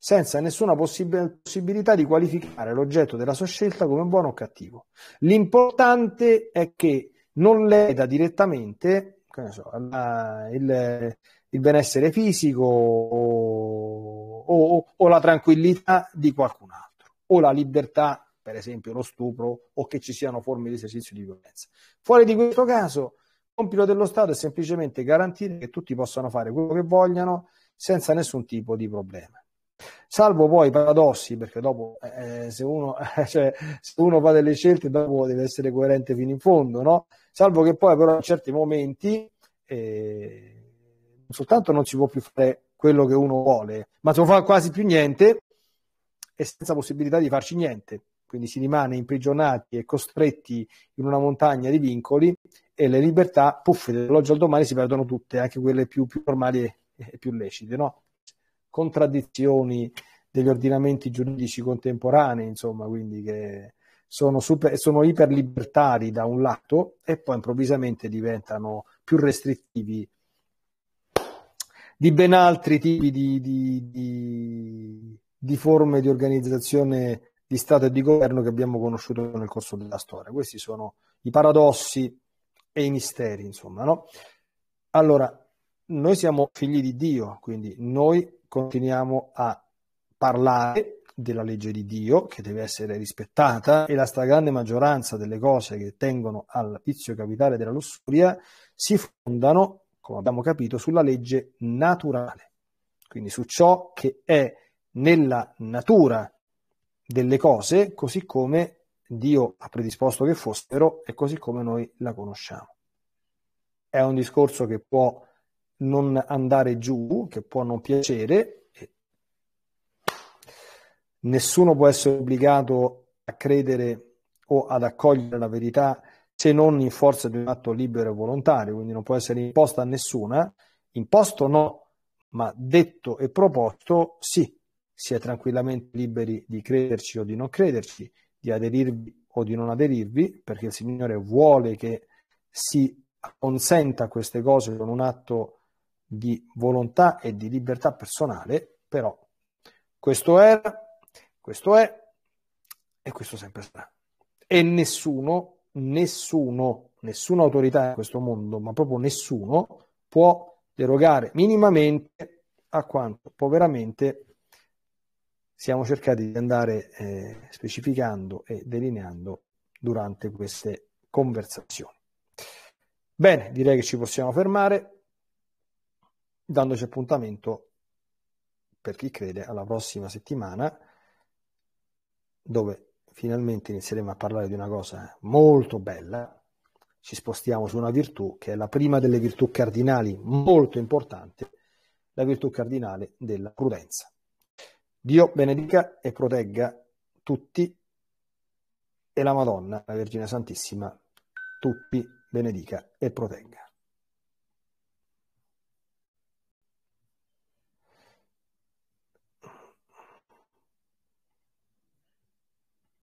senza nessuna possibilità di qualificare l'oggetto della sua scelta come buono o cattivo. L'importante è che non leda direttamente so, la, il, il, benessere fisico o, o, o la tranquillità di qualcun altro, o la libertà, per esempio lo stupro, o che ci siano forme di esercizio di violenza. Fuori di questo caso, il compito dello Stato è semplicemente garantire che tutti possano fare quello che vogliano senza nessun tipo di problema. Salvo poi i paradossi, perché dopo eh, eh se, uno, [LAUGHS] eh, cioè, se, uno, fa delle scelte, dopo deve essere coerente fino in fondo, no? Salvo che poi però in certi momenti eh, non soltanto non si può più fare quello che uno vuole, ma si fa quasi più niente e senza possibilità di farci niente. Quindi si rimane imprigionati e costretti in una montagna di vincoli e le libertà, puff, dall'oggi al domani si perdono tutte, anche quelle più, più normali e, e più lecite, no? contraddizioni degli ordinamenti giuridici contemporanei, insomma, quindi che sono, super, sono iperlibertari da un lato e poi improvvisamente diventano più restrittivi di ben altri tipi di, di, di, di forme di organizzazione di Stato e di governo che abbiamo conosciuto nel corso della storia. Questi sono i paradossi e i misteri, insomma, no? Allora, noi siamo figli di Dio, quindi noi continuiamo a parlare della legge di Dio che deve essere rispettata e la stragrande maggioranza delle cose che tengono al vizio capitale della lussuria si fondano, come abbiamo capito, sulla legge naturale, quindi su ciò che è nella natura delle cose, così come Dio ha predisposto che fossero e così come noi la conosciamo. È un discorso che può non andare giù, che può non piacere. Nessuno può essere obbligato a credere o ad accogliere la verità se non in forza di un atto libero e volontario, quindi non può essere imposta a nessuna. Imposto no, ma detto e proposto sì, si è tranquillamente liberi di crederci o di non crederci, di aderirvi o di non aderirvi, perché il Signore vuole che si consenta queste cose con un atto di volontà e di libertà personale, però questo era, questo è e questo sempre sarà. E nessuno, nessuno, nessuna autorità in questo mondo, ma proprio nessuno, può derogare minimamente a quanto poveramente siamo cercati di andare eh, specificando e delineando durante queste conversazioni. Bene, direi che ci possiamo fermare dandoci appuntamento per chi crede alla prossima settimana dove finalmente inizieremo a parlare di una cosa molto bella, ci spostiamo su una virtù che è la prima delle virtù cardinali molto importante, la virtù cardinale della prudenza. Dio benedica e protegga tutti e la Madonna, la Vergine Santissima, tutti benedica e protegga.